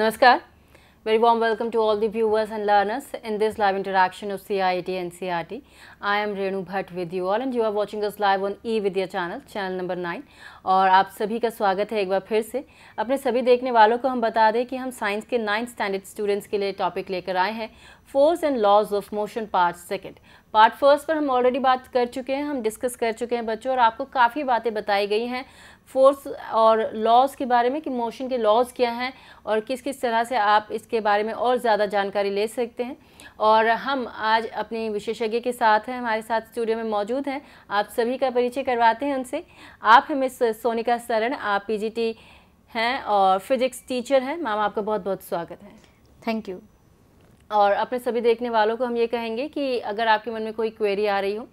Namaskar. Very warm welcome to all the viewers and learners in this live interaction of CIET and CRT. I am Renu Bhatt with you all and you are watching us live on E Vidya channel, channel number 9 और आप सभी का स्वागत है एक बार फिर से अपने सभी देखने वालों को हम बता दें कि हम साइंस के नाइन्थ स्टैंडर्ड स्टूडेंट्स के लिए टॉपिक लेकर आए हैं force and laws of motion part second part first पर हम ऑलरेडी बात कर चुके हैं हम डिस्कस कर चुके हैं बच्चों और आपको काफ़ी बातें बताई गई हैं फोर्स और लॉज के बारे में कि मोशन के लॉज क्या हैं और किस किस तरह से आप इसके बारे में और ज़्यादा जानकारी ले सकते हैं और हम आज अपने विशेषज्ञ के साथ हैं हमारे साथ स्टूडियो में मौजूद हैं आप सभी का परिचय करवाते हैं उनसे आप हैं मिस सोनिका सरण आप पीजीटी हैं और फिजिक्स टीचर हैं मैम आपका बहुत बहुत स्वागत है थैंक यू और अपने सभी देखने वालों को हम ये कहेंगे कि अगर आपके मन में कोई क्वेरी आ रही हो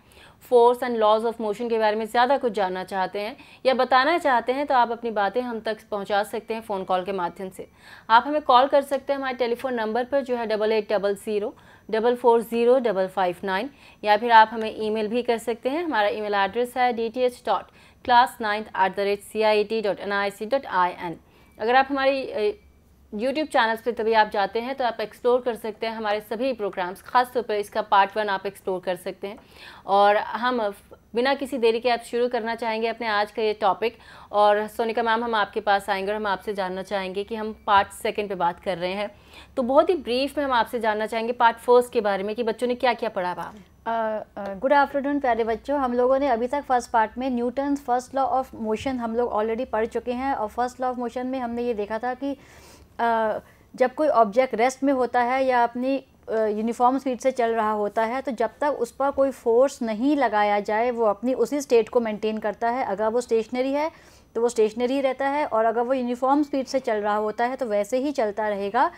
force and laws of motion के बारे में ज़्यादा कुछ जानना चाहते हैं या बताना चाहते हैं तो आप अपनी बातें हम तक पहुँचा सकते हैं फ़ोन कॉल के माध्यम से आप हमें कॉल कर सकते हैं हमारे टेलीफोन नंबर पर जो है double eight double zero double four zero double five nine या फिर आप हमें ई भी कर सकते हैं हमारा ई एड्रेस है D T H dot class ninth at the rate C I T dot N I C dot I N अगर आप हमारी यूट्यूब चैनल्स पे तभी आप जाते हैं तो आप एक्सप्लोर कर सकते हैं हमारे सभी प्रोग्राम्स खास तौर पर इसका पार्ट वन आप एक्सप्लोर कर सकते हैं और हम बिना किसी देरी के आप शुरू करना चाहेंगे अपने आज का ये टॉपिक और सोनिका मैम हम आपके पास आएंगे और हम आपसे जानना चाहेंगे कि हम पार्ट सेकेंड पर बात कर रहे हैं तो बहुत ही ब्रीफ में हम आपसे जानना चाहेंगे पार्ट फर्स्ट के बारे में कि बच्चों ने क्या क्या पढ़ा मैम गुड आफ्टरनून प्यारे बच्चों हम लोगों ने अभी तक फर्स्ट पार्ट में Newton first law of motion हम लोग ऑलरेडी पढ़ चुके हैं और फर्स्ट लॉ ऑफ मोशन में हमने ये देखा था कि uh, जब कोई ऑब्जेक्ट रेस्ट में होता है या अपनी यूनिफॉर्म स्पीड से चल रहा होता है तो जब तक उस पर कोई फोर्स नहीं लगाया जाए वो अपनी उसी स्टेट को मेंटेन करता है अगर वो स्टेशनरी है तो वो स्टेशनरी रहता है और अगर वो यूनिफॉर्म स्पीड से चल रहा होता है तो वैसे ही चलता रहेगा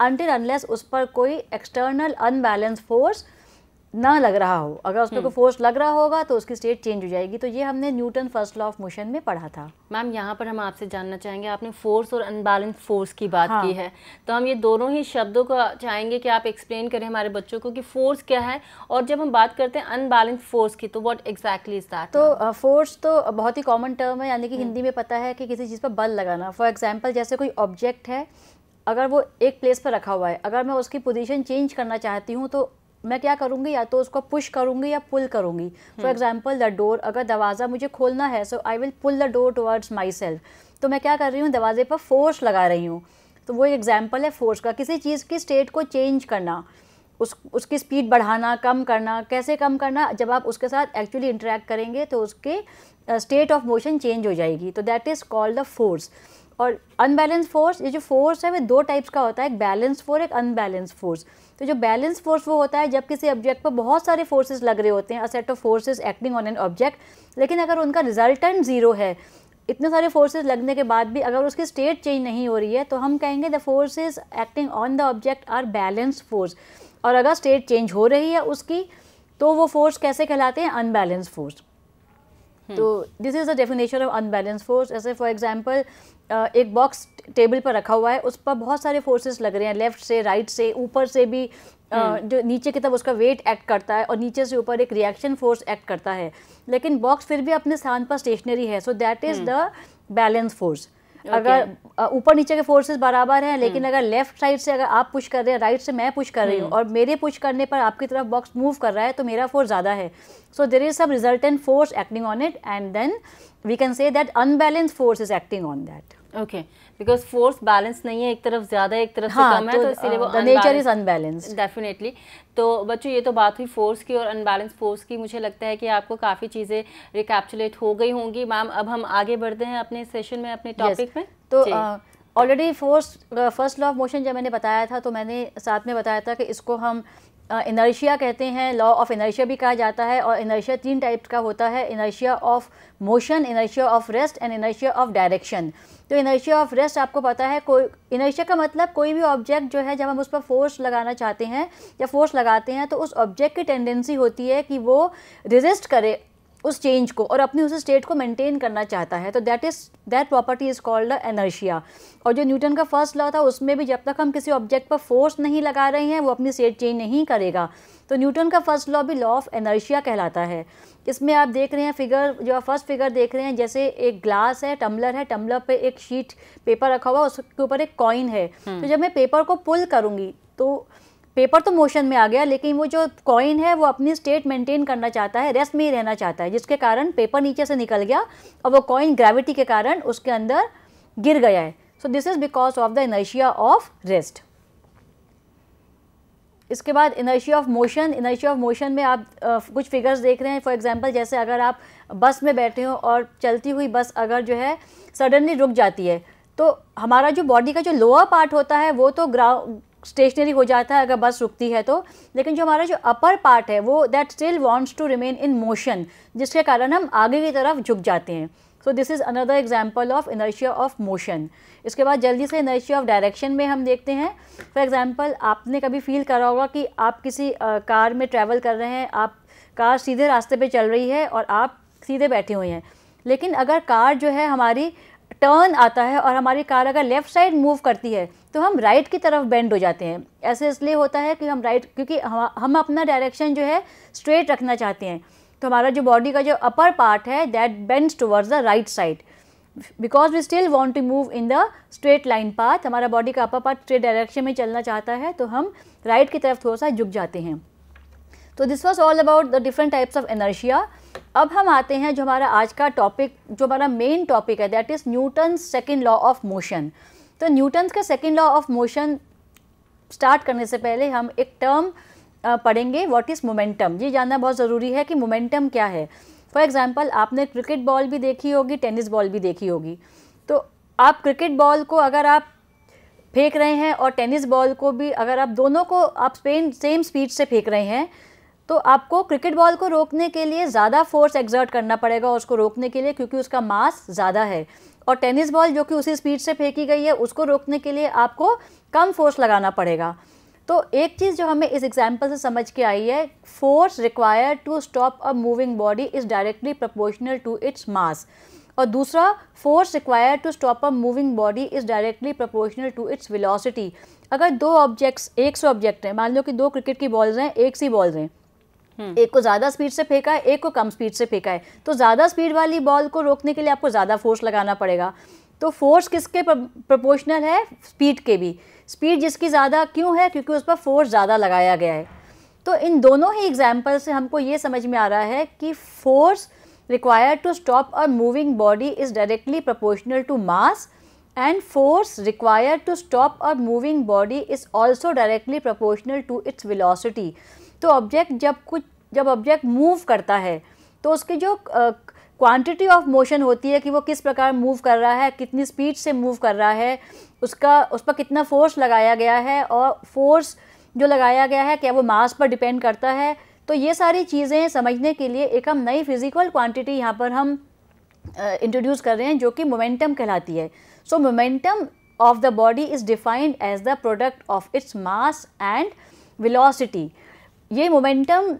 अनटिल अनलेस उस पर कोई एक्सटर्नल अनबैलेंस फोर्स ना लग रहा हो अगर उसमें कोई फोर्स हम्म। लग रहा होगा तो उसकी स्टेट चेंज हो जाएगी तो ये हमने Newton first law of motion में पढ़ा था मैम यहाँ पर हम आपसे जानना चाहेंगे आपने फोर्स और अनबैलेंस फोर्स की बात हाँ। की है तो हम ये दोनों ही शब्दों को चाहेंगे कि आप एक्सप्लेन करें हमारे बच्चों को कि फोर्स क्या है और जब हम बात करते हैं अनबैलेंस फोर्स की तो वॉट एग्जैक्टली इज दैट तो फोर्स तो बहुत ही कॉमन टर्म है यानी कि हम्म। हिंदी में पता है कि किसी चीज़ पर बल लगाना फॉर एग्जाम्पल जैसे कोई ऑब्जेक्ट है अगर वो एक प्लेस पर रखा हुआ है अगर मैं उसकी पोजीशन चेंज करना चाहती हूँ तो मैं क्या करूँगी या तो उसको पुश करूँगी या पुल करूँगी फॉर एग्जाम्पल द डोर अगर दरवाज़ा मुझे खोलना है so I will pull the door towards myself तो मैं क्या कर रही हूँ दरवाजे पर फोर्स लगा रही हूँ तो वो एक एग्जाम्पल है फोर्स का किसी चीज़ की स्टेट को चेंज करना उस उसकी स्पीड बढ़ाना कम करना कैसे कम करना जब आप उसके साथ एक्चुअली इंटरेक्ट करेंगे तो उसके स्टेट ऑफ मोशन चेंज हो जाएगी तो that is called the force और अनबैलेंस फोर्स ये जो फोर्स है वो दो टाइप्स का होता है एक बैलेंस फोर्स एक अनबैलेंस फोर्स तो जो बैलेंस फोर्स वो होता है जब किसी ऑब्जेक्ट पर बहुत सारे फोर्सेस लग रहे होते हैं a set of forces acting on an object लेकिन अगर उनका रिजल्टेंट ज़ीरो है इतने सारे फोर्सेस लगने के बाद भी अगर उसकी स्टेट चेंज नहीं हो रही है तो हम कहेंगे the force acting on the object are balance force और अगर स्टेट चेंज हो रही है उसकी तो वो फोर्स कैसे कहलाते हैं अनबैलेंस फोर्स हम्म। तो this is the definition of unbalance force जैसे फॉर एग्जाम्पल एक बॉक्स टेबल पर रखा हुआ है उस पर बहुत सारे फोर्सेस लग रहे हैं लेफ्ट से राइट से ऊपर से भी हम्म। जो नीचे की तरफ उसका वेट एक्ट करता है और नीचे से ऊपर एक रिएक्शन फोर्स एक्ट करता है लेकिन बॉक्स फिर भी अपने स्थान पर स्टेशनरी है so that is the balance force okay. अगर ऊपर नीचे के फोर्सेस बराबर हैं लेकिन हम्म। अगर लेफ्ट साइड से अगर आप पुश कर रहे हैं राइट से मैं पुश कर रही हूँ हम्म। और मेरे पुश करने पर आपकी तरफ बॉक्स मूव कर रहा है तो मेरा फोर्स ज़्यादा है so there is some resultant force acting on it and then we can say that unbalance force is acting on that okay because force balance नहीं है एक तरफ ज़्यादा एक तरफ हाँ, से कम तो, है तो, तो इसलिए वो नेचर इज़ अनबैलेंस डेफिनेटली तो बच्चों ये तो बात हुई फोर्स की और अनबैलेंस फोर्स की मुझे लगता है कि आपको काफ़ी चीज़ें रिकैप्चुलेट हो गई होंगी मैम अब हम आगे बढ़ते हैं अपने सेशन में अपने टॉपिक yes. में तो already force first law of motion जब मैंने बताया था तो मैंने साथ में बताया था कि इसको हम इनर्शिया कहते हैं लॉ ऑफ इनर्शिया भी कहा जाता है और इनर्शिया तीन टाइप्स का होता है inertia of motion inertia of rest and inertia of direction तो इनर्शिया ऑफ रेस्ट आपको पता है कोई इनर्शिया का मतलब कोई भी ऑब्जेक्ट जो है जब हम उस पर फोर्स लगाना चाहते हैं या फोर्स लगाते हैं तो उस ऑब्जेक्ट की टेंडेंसी होती है कि वो रिजिस्ट करे उस चेंज को और अपने उस स्टेट को मेंटेन करना चाहता है तो that is that property is called inertia और जो न्यूटन का फर्स्ट लॉ था उसमें भी जब तक हम किसी ऑब्जेक्ट पर फोर्स नहीं लगा रहे हैं वो अपनी स्टेट चेंज नहीं करेगा तो न्यूटन का फर्स्ट लॉ भी लॉ ऑफ एनर्शिया कहलाता है इसमें आप देख रहे हैं फिगर जो आप फर्स्ट फिगर देख रहे हैं जैसे एक ग्लास है टम्बलर है टम्बलर पे एक शीट पेपर रखा हुआ उसके ऊपर एक कॉइन है हम्म। तो जब मैं पेपर को पुल करूँगी तो पेपर तो मोशन में आ गया लेकिन वो जो कॉइन है वो अपनी स्टेट मेंटेन करना चाहता है रेस्ट में ही रहना चाहता है जिसके कारण पेपर नीचे से निकल गया और वो कॉइन ग्रेविटी के कारण उसके अंदर गिर गया है so this is because of the inertia of rest इसके बाद inertia of motion inertia of motion में आप आ, कुछ फिगर्स देख रहे हैं फॉर एग्जांपल जैसे अगर आप बस में बैठे हो और चलती हुई बस अगर जो है सडनली रुक जाती है तो हमारा जो बॉडी का जो लोअर पार्ट होता है वो तो ग्राउंड स्टेशनरी हो जाता है अगर बस रुकती है तो लेकिन जो हमारा जो अपर पार्ट है वो that still wants to remain in motion जिसके कारण हम आगे की तरफ झुक जाते हैं so this is another example of inertia of motion इसके बाद जल्दी से इनर्शिया ऑफ डायरेक्शन में हम देखते हैं फॉर एग्ज़ाम्पल आपने कभी फील करा होगा कि आप किसी कार में ट्रैवल कर रहे हैं आप कार सीधे रास्ते पे चल रही है और आप सीधे बैठे हुए हैं लेकिन अगर कार जो है हमारी टर्न आता है और हमारी कार अगर लेफ़्ट साइड मूव करती है तो हम राइट की तरफ बेंड हो जाते हैं ऐसे इसलिए होता है कि हम राइट क्योंकि हम, हम अपना डायरेक्शन जो है स्ट्रेट रखना चाहते हैं तो हमारा जो बॉडी का जो अपर पार्ट है that bends towards the right side because we still want to move in the straight line path हमारा बॉडी का अपर पार्ट स्ट्रेट डायरेक्शन में चलना चाहता है तो हम राइट right की तरफ थोड़ा सा झुक जाते हैं तो this was all about the different types of inertia अब हम आते हैं जो हमारा आज का टॉपिक जो हमारा मेन टॉपिक है that is Newton second law of motion तो न्यूटन का second law of motion start करने से पहले हम एक टर्म पढ़ेंगे व्हाट इज़ मोमेंटम ये जानना बहुत ज़रूरी है कि मोमेंटम क्या है फॉर एग्जांपल आपने क्रिकेट बॉल भी देखी होगी टेनिस बॉल भी देखी होगी तो आप क्रिकेट बॉल को अगर आप फेंक रहे हैं और टेनिस बॉल को भी अगर आप दोनों को आप स्पेन सेम स्पीड से फेंक रहे हैं तो आपको क्रिकेट बॉल को रोकने के लिए ज़्यादा फोर्स एग्जर्ट करना पड़ेगा उसको रोकने के लिए क्योंकि उसका मास ज़्यादा है और टेनिस बॉल जो कि उसी स्पीड से फेंकी गई है उसको रोकने के लिए आपको कम फोर्स लगाना पड़ेगा तो एक चीज़ जो हमें इस एग्जाम्पल से समझ के आई है force required to stop a moving body is directly proportional to its mass और दूसरा force required to stop a moving body is directly proportional to its velocity अगर दो ऑब्जेक्ट्स एक से ऑब्जेक्ट हैं मान लो कि दो क्रिकेट की बॉल्स हैं एक सी बॉल्स हैं हम्म। एक को ज़्यादा स्पीड से फेंका है एक को कम स्पीड से फेंका है तो ज़्यादा स्पीड वाली बॉल को रोकने के लिए आपको ज़्यादा फोर्स लगाना पड़ेगा तो फोर्स किसके प्रोपोर्शनल है स्पीड के भी स्पीड जिसकी ज़्यादा क्यों है क्योंकि उस पर फोर्स ज़्यादा लगाया गया है तो इन दोनों ही एग्जाम्पल से हमको ये समझ में आ रहा है कि force required to stop a moving body is directly proportional to mass and force required to stop a moving body is also directly proportional to its velocity तो ऑब्जेक्ट जब कुछ जब ऑब्जेक्ट मूव करता है तो उसकी जो क्वांटिटी ऑफ मोशन होती है कि वो किस प्रकार मूव कर रहा है कितनी स्पीड से मूव कर रहा है उसका उस पर कितना फोर्स लगाया गया है और फोर्स जो लगाया गया है क्या वो मास पर डिपेंड करता है तो ये सारी चीज़ें समझने के लिए एक हम नई फिज़िकल क्वांटिटी यहाँ पर हम इंट्रोड्यूस uh, कर रहे हैं जो कि मोमेंटम कहलाती है so momentum of the body is defined as the product of its mass and velocity ये मोमेंटम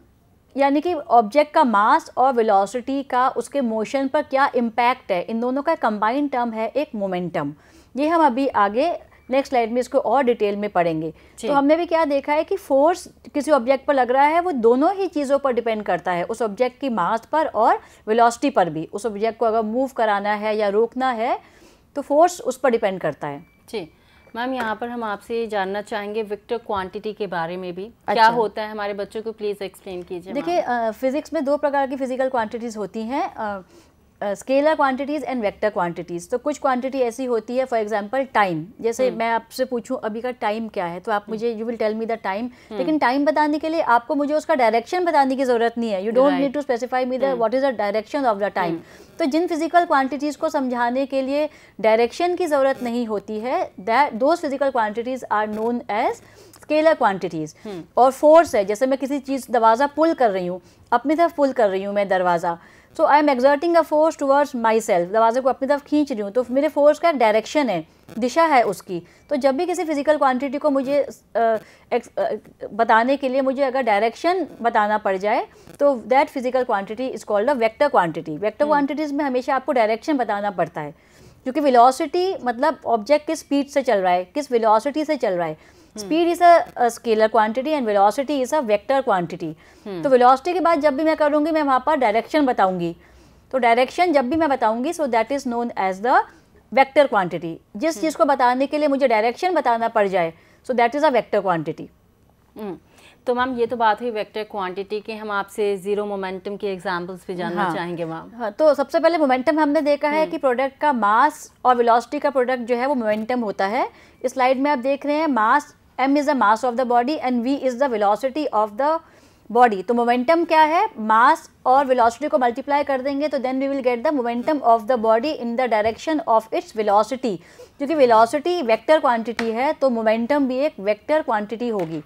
यानी कि ऑब्जेक्ट का मास और वेलोसिटी का उसके मोशन पर क्या इम्पैक्ट है इन दोनों का कंबाइंड टर्म है एक मोमेंटम ये हम अभी आगे नेक्स्ट स्लाइड में इसको और डिटेल में पढ़ेंगे तो हमने भी क्या देखा है कि फोर्स किसी ऑब्जेक्ट पर लग रहा है वो दोनों ही चीज़ों पर डिपेंड करता है उस ऑब्जेक्ट की मास पर और वेलोसिटी पर भी उस ऑब्जेक्ट को अगर मूव कराना है या रोकना है तो फोर्स उस पर डिपेंड करता है जी मैम यहाँ पर हम आपसे जानना चाहेंगे विक्टर क्वांटिटी के बारे में भी अच्छा। क्या होता है हमारे बच्चों को प्लीज़ एक्सप्लेन कीजिए देखिए फिज़िक्स में दो प्रकार की फिजिकल क्वांटिटीज़ होती हैं scalar quantities and vector quantities तो कुछ क्वांटिटी ऐसी होती है फॉर एग्जांपल टाइम जैसे हम्म। मैं आपसे पूछूं अभी का टाइम क्या है तो आप हम्म। मुझे you will tell me the time लेकिन टाइम बताने के लिए आपको मुझे उसका डायरेक्शन बताने की ज़रूरत नहीं है you don't need to specify me the what is the direction of the time तो जिन फिजिकल क्वांटिटीज़ को समझाने के लिए डायरेक्शन की ज़रूरत नहीं होती है that those physical quantities are known as scalar quantities और फोर्स है जैसे मैं किसी चीज़ दरवाज़ा पुल कर रही हूँ अपनी तरफ पुल कर रही हूँ मैं दरवाज़ा so I am exerting a force towards myself दरवाजे को अपनी तरफ खींच रही हूँ तो मेरे फोर्स का डायरेक्शन है दिशा है उसकी तो जब भी किसी फिजिकल क्वांटिटी को मुझे आ, एक, आ, बताने के लिए मुझे अगर डायरेक्शन बताना पड़ जाए तो that physical quantity is called a vector quantity vector quantities में हमेशा आपको डायरेक्शन बताना पड़ता है क्योंकि वेलोसिटी मतलब ऑब्जेक्ट किस स्पीड से चल रहा है किस वेलोसिटी से चल रहा है speed is a scalar quantity and velocity is a vector quantity तो वेलोसिटी के बाद जब भी मैं करूँगी मैं वहाँ पर डायरेक्शन बताऊँगी तो डायरेक्शन जब भी मैं बताऊँगी so that is known as the vector quantity जिस हम्म। चीज़ को बताने के लिए मुझे डायरेक्शन बताना पड़ जाए so that is a vector quantity हम्म। तो मैम ये तो बात हुई वेक्टर क्वांटिटी के हम आपसे जीरो मोमेंटम के एग्जांपल्स भी जानना हाँ, चाहेंगे मैम हाँ, तो सबसे पहले मोमेंटम हमने देखा है हम्म। कि प्रोडक्ट का मास और वेलोसिटी का प्रोडक्ट जो है वो मोमेंटम होता है इस स्लाइड में आप देख रहे हैं mass M is the mass of the body and V is the velocity of the body तो मोमेंटम क्या है मास और वेलोसिटी को मल्टीप्लाई कर देंगे तो then we will get the momentum of the body in the direction of its velocity क्योंकि velocity vector quantity है तो मोमेंटम भी एक वैक्टर क्वान्टिटी होगी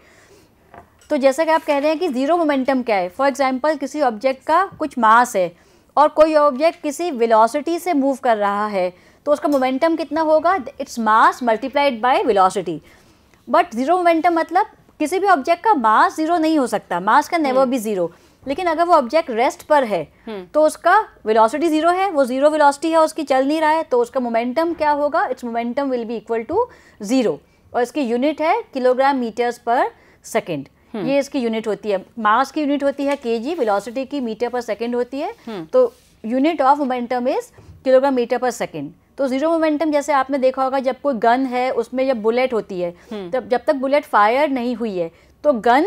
तो जैसा कि आप कह रहे हैं कि ज़ीरो मोमेंटम क्या है फॉर एग्जाम्पल किसी ऑब्जेक्ट का कुछ मास है और कोई ऑब्जेक्ट किसी वेलोसिटी से मूव कर रहा है तो उसका मोमेंटम कितना होगा its mass multiplied by velocity but zero momentum मतलब किसी भी ऑब्जेक्ट का मास जीरो नहीं हो सकता मास का नेवर भी जीरो लेकिन अगर वो ऑब्जेक्ट रेस्ट पर है hmm. तो उसका वेलोसिटी जीरो है वो जीरो वेलोसिटी है उसकी चल नहीं रहा है तो उसका मोमेंटम क्या होगा its momentum will be equal to zero और इसकी यूनिट है किलोग्राम मीटर्स पर सेकेंड ये इसकी यूनिट होती है मास की यूनिट होती है के जी वेलोसिटी की मीटर पर सेकेंड होती है hmm. तो unit of momentum is kilogram metre per second तो जीरो मोमेंटम जैसे आपने देखा होगा जब कोई गन है उसमें जब बुलेट होती है हम्म। तब जब तक बुलेट फायर नहीं हुई है तो गन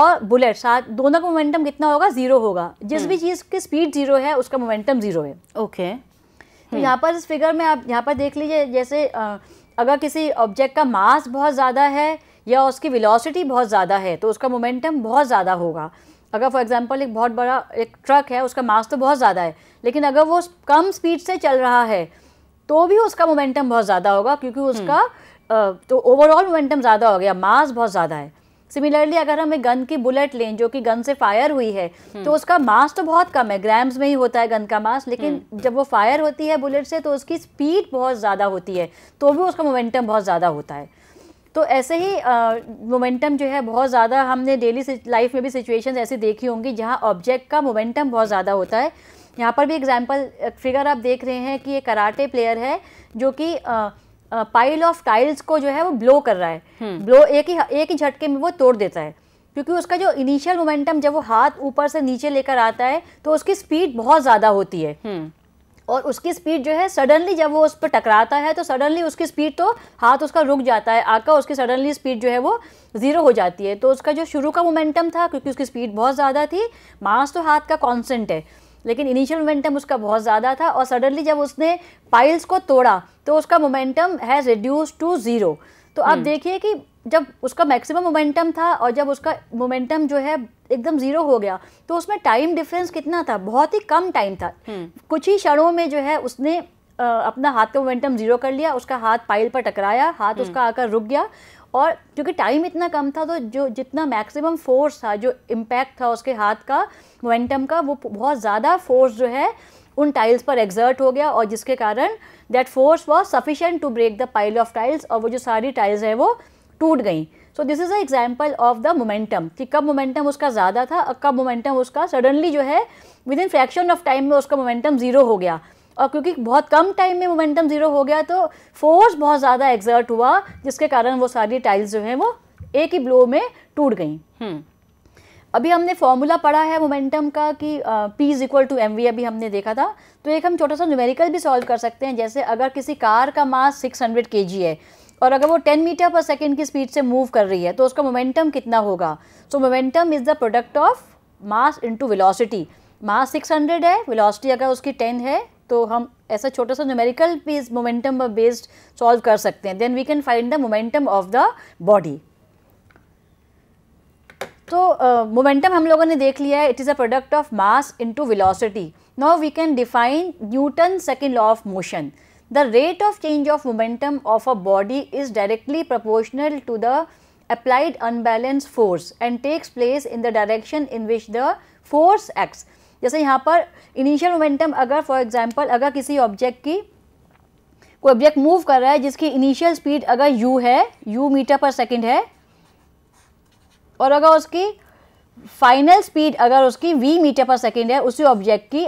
और बुलेट साथ दोनों का मोमेंटम कितना होगा जीरो होगा जिस भी हम्म। चीज़ की स्पीड जीरो है उसका मोमेंटम जीरो है ओके तो हम्म। यहाँ पर इस फिगर में आप यहाँ पर देख लीजिए जैसे अगर किसी ऑब्जेक्ट का मास बहुत ज़्यादा है या उसकी वेलोसिटी बहुत ज़्यादा है तो उसका मोमेंटम बहुत ज़्यादा होगा अगर फॉर एग्जांपल एक बहुत बड़ा एक ट्रक है उसका मास तो बहुत ज़्यादा है लेकिन अगर वो कम स्पीड से चल रहा है तो भी उसका मोमेंटम बहुत ज़्यादा होगा क्योंकि हम्म। उसका तो ओवरऑल मोमेंटम ज़्यादा हो गया मास बहुत ज़्यादा है सिमिलरली अगर हम एक गन की बुलेट लें जो कि गन से फायर हुई है हम्म। तो उसका मास तो बहुत कम है ग्राम्स में ही होता है गन का मास लेकिन हम्म। जब वो फायर होती है बुलेट से तो उसकी स्पीड बहुत ज़्यादा होती है तो भी उसका मोमेंटम बहुत ज़्यादा होता है तो ऐसे ही मोमेंटम जो है बहुत ज़्यादा हमने डेली लाइफ में भी सिचुएशंस ऐसी देखी होंगी जहाँ ऑब्जेक्ट का मोमेंटम बहुत ज़्यादा होता है यहाँ पर भी एग्जाम्पल फिगर आप देख रहे हैं कि ये कराटे प्लेयर है जो कि पाइल ऑफ टाइल्स को जो है वो ब्लो कर रहा है ब्लो हम्म। एक ही एक ही झटके में वो तोड़ देता है क्योंकि उसका जो इनिशियल मोमेंटम जब वो हाथ ऊपर से नीचे लेकर आता है तो उसकी स्पीड बहुत ज़्यादा होती है हम्म। और उसकी स्पीड जो है सडनली जब वो उस पर टकराता है तो सडनली उसकी स्पीड तो हाथ उसका रुक जाता है आकर उसकी सडनली स्पीड जो है वो ज़ीरो हो जाती है तो उसका जो शुरू का मोमेंटम था क्योंकि उसकी स्पीड बहुत ज़्यादा थी मांस तो हाथ का कॉन्स्टेंट है लेकिन इनिशियल मोमेंटम उसका बहुत ज़्यादा था और सडनली जब उसने पाइल्स को तोड़ा तो उसका momentum has reduce to zero तो आप हम्म। देखिए कि जब उसका मैक्सिमम मोमेंटम था और जब उसका मोमेंटम जो है एकदम ज़ीरो हो गया तो उसमें टाइम डिफरेंस कितना था बहुत ही कम टाइम था हम्म। कुछ ही क्षणों में जो है उसने अपना हाथ का मोमेंटम ज़ीरो कर लिया उसका हाथ पाइल पर टकराया हाथ हम्म। उसका आकर रुक गया और क्योंकि टाइम इतना कम था तो जो जितना मैक्सिमम फोर्स था जो इम्पैक्ट था उसके हाथ का मोमेंटम का वो बहुत ज़्यादा फोर्स जो है उन टाइल्स पर एग्जर्ट हो गया और जिसके कारण that force was sufficient to break the pile of tiles और वो जो सारी टाइल्स हैं वो टूट गई so this is a example of the momentum कि कब मोमेंटम उसका ज़्यादा था और कब मोमेंटम उसका सडनली जो है within fraction of time में उसका मोमेंटम ज़ीरो हो गया और क्योंकि बहुत कम टाइम में मोमेंटम ज़ीरो हो गया तो फोर्स बहुत ज़्यादा एग्जर्ट हुआ जिसके कारण वो सारी टाइल्स जो हैं वो एक ही ब्लो में टूट गई हम्म। अभी हमने फॉर्मूला पढ़ा है मोमेंटम का कि P is equal to M V अभी हमने देखा था तो एक हम छोटा सा न्यूमेरिकल भी सॉल्व कर सकते हैं जैसे अगर किसी कार का मास 600 हंड्रेड है और अगर वो 10 मीटर पर सेकेंड की स्पीड से मूव कर रही है तो उसका मोमेंटम कितना होगा so momentum is the product of mass into velocity mass 600 है वेलोसिटी अगर उसकी 10 है तो हम ऐसा छोटा सा numerical piece momentum based solve कर सकते हैं then we can find the momentum of the body तो मोमेंटम uh, हम लोगों ने देख लिया है it is a product of mass into velocity now we can define Newton second law of motion the rate of change of momentum of a body is directly proportional to the applied unbalance force and takes place in the direction in which the force acts जैसे यहाँ पर initial momentum अगर for example अगर किसी object की कोई object move कर रहा है जिसकी इनिशियल स्पीड अगर यू है यू मीटर पर सेकेंड है और अगर उसकी फाइनल स्पीड अगर उसकी वी मीटर पर सेकेंड है उसी ऑब्जेक्ट की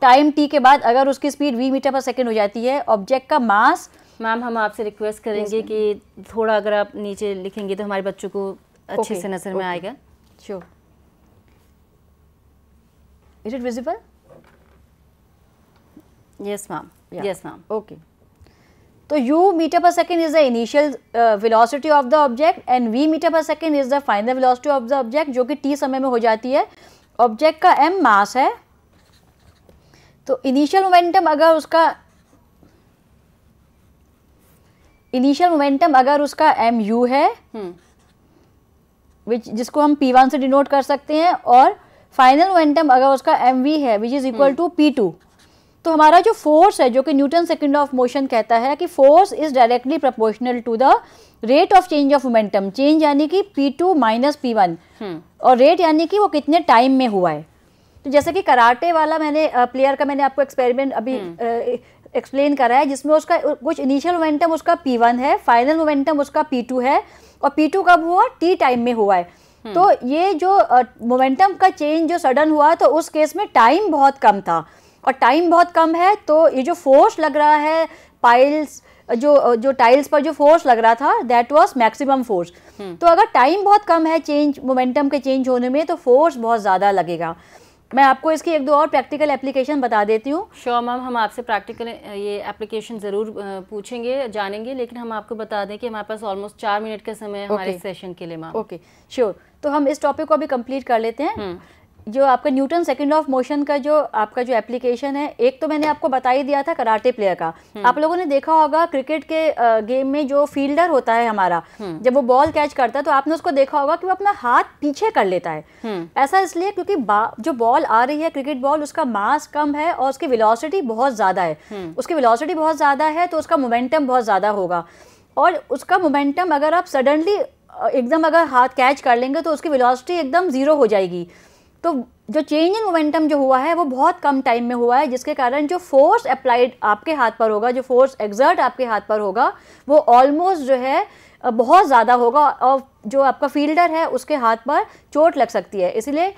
टाइम टी के बाद अगर उसकी speed V metre per second हो जाती है ऑब्जेक्ट का मास मैम हम आपसे रिक्वेस्ट करेंगे कि थोड़ा अगर आप नीचे लिखेंगे तो हमारे बच्चों को अच्छे okay, से नज़र okay. में आएगा sure sure. Is it visible? Yes, ma'am. Yeah. Yes, ma'am. Okay. So u meter per second is the initial uh, velocity of the object and v meter per second is the final velocity of the object जो कि t समय में हो जाती है object का m mass है तो initial momentum अगर उसका इनिशियल मोमेंटम अगर उसका एम यू है विच जिसको हम पी वन से डिनोट कर सकते हैं और फाइनल मोमेंटम अगर उसका एम वी है which is equal to P two तो हमारा जो फोर्स है जो कि न्यूटन सेकंड ऑफ मोशन कहता है कि force is directly proportional to the rate of change of momentum change यानी कि P two minus P one और रेट यानी कि वो कितने टाइम में हुआ है तो जैसे कि कराटे वाला मैंने प्लेयर का मैंने आपको एक्सपेरिमेंट अभी हम्म। एक्सप्लेन करा है जिसमें उसका कुछ इनिशियल मोमेंटम उसका पी वन है फाइनल मोमेंटम उसका पी टू है और पी टू कब हुआ टी टाइम में हुआ है हम्म। तो ये जो मोमेंटम का चेंज जो सडन हुआ तो उस केस में टाइम बहुत कम था और टाइम बहुत कम है तो ये जो फोर्स लग रहा है पाइल्स जो जो टाइल्स पर जो फोर्स लग रहा था दैट वाज मैक्सिमम फोर्स तो अगर टाइम बहुत कम है चेंज मोमेंटम के चेंज होने में तो फोर्स बहुत ज़्यादा लगेगा मैं आपको इसकी एक दो और प्रैक्टिकल एप्लीकेशन बता देती हूँ श्योर मैम हम आपसे प्रैक्टिकल ये एप्लीकेशन ज़रूर पूछेंगे जानेंगे लेकिन हम आपको बता दें कि हमारे पास ऑलमोस्ट चार मिनट का समय है okay. हमारे सेशन के लिए मैम ओके श्योर तो हम इस टॉपिक को अभी कंप्लीट कर लेते हैं हम्म। जो आपका न्यूटन सेकंड ऑफ मोशन का जो आपका जो एप्लीकेशन है एक तो मैंने आपको बता ही दिया था कराटे प्लेयर का हम्म। आप लोगों ने देखा होगा क्रिकेट के गेम में जो फील्डर होता है हमारा हम्म। जब वो बॉल कैच करता है तो आपने उसको देखा होगा कि वो अपना हाथ पीछे कर लेता है हम्म। ऐसा इसलिए क्योंकि जो बॉल आ रही है क्रिकेट बॉल उसका मास कम है और उसकी विलॉसिटी बहुत ज़्यादा है उसकी विलॉसिटी बहुत ज़्यादा है तो उसका मोमेंटम बहुत ज़्यादा होगा और उसका मोमेंटम अगर आप सडनली एकदम अगर हाथ कैच कर लेंगे तो उसकी विलॉसिटी एकदम ज़ीरो हो जाएगी तो जो चेंजिंग मोमेंटम जो हुआ है वो बहुत कम टाइम में हुआ है जिसके कारण जो फोर्स अप्लाइड आपके हाथ पर होगा जो फोर्स एग्जर्ट आपके हाथ पर होगा वो ऑलमोस्ट जो है बहुत ज़्यादा होगा और जो आपका फील्डर है उसके हाथ पर चोट लग सकती है इसलिए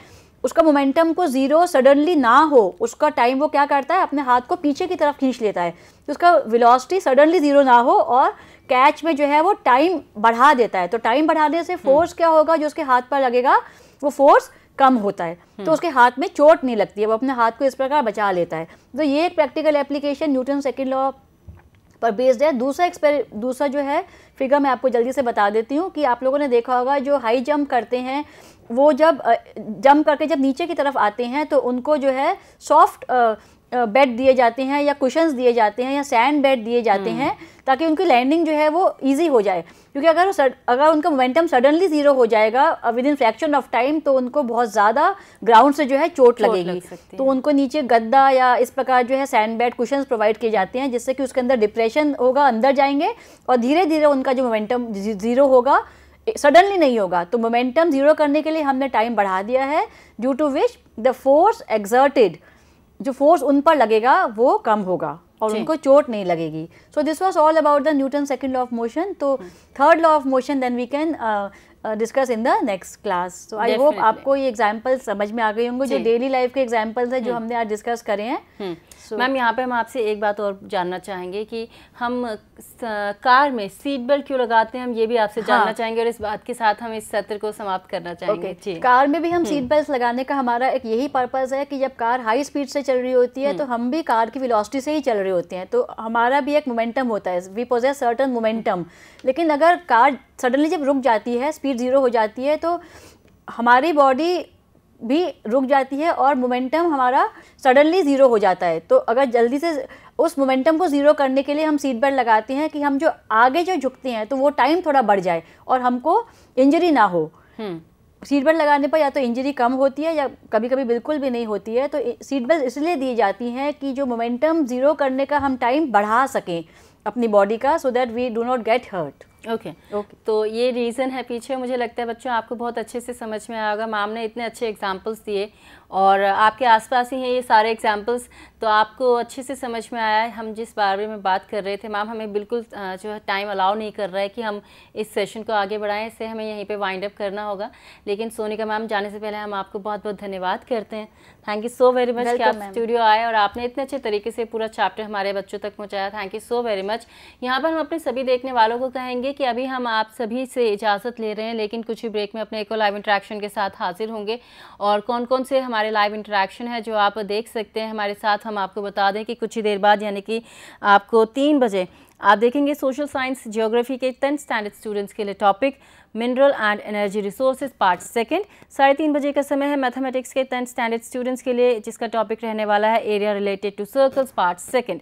उसका मोमेंटम को ज़ीरो सडनली ना हो उसका टाइम वो क्या करता है अपने हाथ को पीछे की तरफ खींच लेता है तो उसका वेलोसिटी सडनली ज़ीरो ना हो और कैच में जो है वो टाइम बढ़ा देता है तो टाइम बढ़ाने से फोर्स हम्म। क्या होगा जो उसके हाथ पर लगेगा वो फोर्स कम होता है हम्म। तो उसके हाथ में चोट नहीं लगती है वो अपने हाथ को इस प्रकार बचा लेता है तो ये एक practical application Newton second law पर बेस्ड है दूसरा एक्सपेर दूसरा जो है फिगर मैं आपको जल्दी से बता देती हूँ कि आप लोगों ने देखा होगा जो हाई जंप करते हैं वो जब जंप करके जब नीचे की तरफ आते हैं तो उनको जो है सॉफ्ट बेड दिए जाते हैं या कुशंस दिए जाते हैं या सैंड बेड दिए जाते हम्म। हैं ताकि उनकी लैंडिंग जो है वो ईजी हो जाए क्योंकि अगर अगर उनका मोमेंटम सडनली ज़ीरो हो जाएगा within fraction of time तो उनको बहुत ज़्यादा ग्राउंड से जो है चोट लगेगी लग तो उनको नीचे गद्दा या इस प्रकार जो है सैंड बेड कुशन प्रोवाइड किए जाते हैं जिससे कि उसके अंदर डिप्रेशन होगा अंदर जाएंगे और धीरे धीरे उनका जो मोमेंटम ज़ीरो होगा सडनली नहीं होगा तो मोमेंटम ज़ीरो करने के लिए हमने टाइम बढ़ा दिया है due to which the force exerted जो फोर्स उन पर लगेगा वो कम होगा और उनको चोट नहीं लगेगी so this was all about the Newton second law of motion तो third law of motion then we can discuss in the next class so I hope आपको ये एग्जाम्पल समझ में आ गए होंगे जो डेली लाइफ के एग्जाम्पल्स हैं जो हम्म। हमने आज डिस्कस करे हैं हम्म। so, मैम यहाँ पे हम आपसे एक बात और जानना चाहेंगे कि हम कार में सीट बेल्ट क्यों लगाते हैं हम ये भी आपसे हाँ. जानना चाहेंगे और इस बात के साथ हम इस सत्र को समाप्त करना चाहेंगे okay. कार में भी हम सीट हम्म। बेल्ट लगाने का हमारा एक यही पर्पज है कि जब कार हाई स्पीड से चल रही होती है तो हम भी कार की विलोसिटी से ही चल रही रहे होते हैं तो हमारा भी एक मोमेंटम होता है वी पोजेस सर्टन मोमेंटम लेकिन अगर कार सडनली जब रुक जाती है स्पीड ज़ीरो हो जाती है तो हमारी बॉडी भी रुक जाती है और मोमेंटम हमारा सडनली ज़ीरो हो जाता है तो अगर जल्दी से उस मोमेंटम को ज़ीरो करने के लिए हम सीट बेल्ट लगाते हैं कि हम जो आगे जो झुकते हैं तो वो टाइम थोड़ा बढ़ जाए और हमको इंजरी ना हो हम्म। सीट बेल्ट लगाने पर या तो इंजरी कम होती है या कभी कभी बिल्कुल भी नहीं होती है तो सीट बेल्ट इसलिए दी जाती हैं कि जो मोमेंटम ज़ीरो करने का हम टाइम बढ़ा सकें अपनी बॉडी का so that we do not get hurt okay okay. okay. तो ये रीज़न है पीछे मुझे लगता है बच्चों आपको बहुत अच्छे से समझ में आएगा मैम ने इतने अच्छे एग्जांपल्स दिए और आपके आसपास ही हैं ये सारे एग्जांपल्स तो आपको अच्छे से समझ में आया है हम जिस बारे में बात कर रहे थे मैम हमें बिल्कुल जो है टाइम अलाउ नहीं कर रहा है कि हम इस सेशन को आगे बढ़ाएँ इससे हमें यहीं पर वाइंड अप करना होगा लेकिन सोनिका मैम जाने से पहले हम आपको बहुत बहुत धन्यवाद करते हैं thank you so very much कि आप स्टूडियो आए और आपने इतने अच्छे तरीके से पूरा चैप्टर हमारे बच्चों तक पहुँचाया thank you so very much यहाँ पर हम अपने सभी देखने वालों को कहेंगे करेंगे कि अभी हम आप सभी से इजाज़त ले रहे हैं लेकिन कुछ ही ब्रेक में अपने एक लाइव इंटरेक्शन के साथ हाजिर होंगे और कौन कौन से हमारे लाइव इंटरेक्शन है जो आप देख सकते हैं हमारे साथ हम आपको बता दें कि कुछ ही देर बाद यानी कि आपको तीन बजे आप देखेंगे सोशल साइंस जियोग्राफी के टेंथ स्टैंडर्ड स्टूडेंट्स के लिए topic mineral and energy resources part second साढ़े तीन बजे का समय है मैथमेटिक्स के टेंथ स्टैंडर्ड स्टूडेंट्स के लिए जिसका टॉपिक रहने वाला है area related to circles part second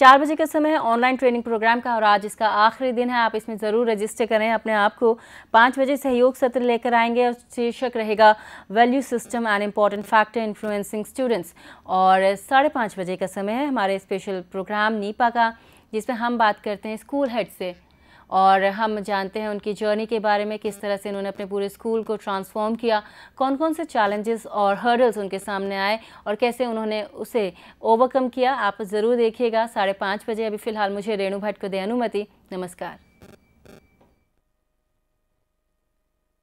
चार बजे का समय है ऑनलाइन ट्रेनिंग प्रोग्राम का और आज इसका आखिरी दिन है आप इसमें ज़रूर रजिस्टर करें अपने आप को पाँच बजे सहयोग सत्र लेकर आएंगे और शीर्षक रहेगा value system and important factor influencing students और साढ़े पाँच बजे का समय है हमारे स्पेशल प्रोग्राम नीपा का जिसमें हम बात करते हैं स्कूल हेड से और हम जानते हैं उनकी जर्नी के बारे में किस तरह से इन्होंने अपने पूरे स्कूल को ट्रांसफॉर्म किया कौन कौन से चैलेंजेस और हर्डल्स उनके सामने आए और कैसे उन्होंने उसे ओवरकम किया आप ज़रूर देखिएगा साढ़े पाँच बजे अभी फ़िलहाल मुझे रेणु भट्ट को दे अनुमति नमस्कार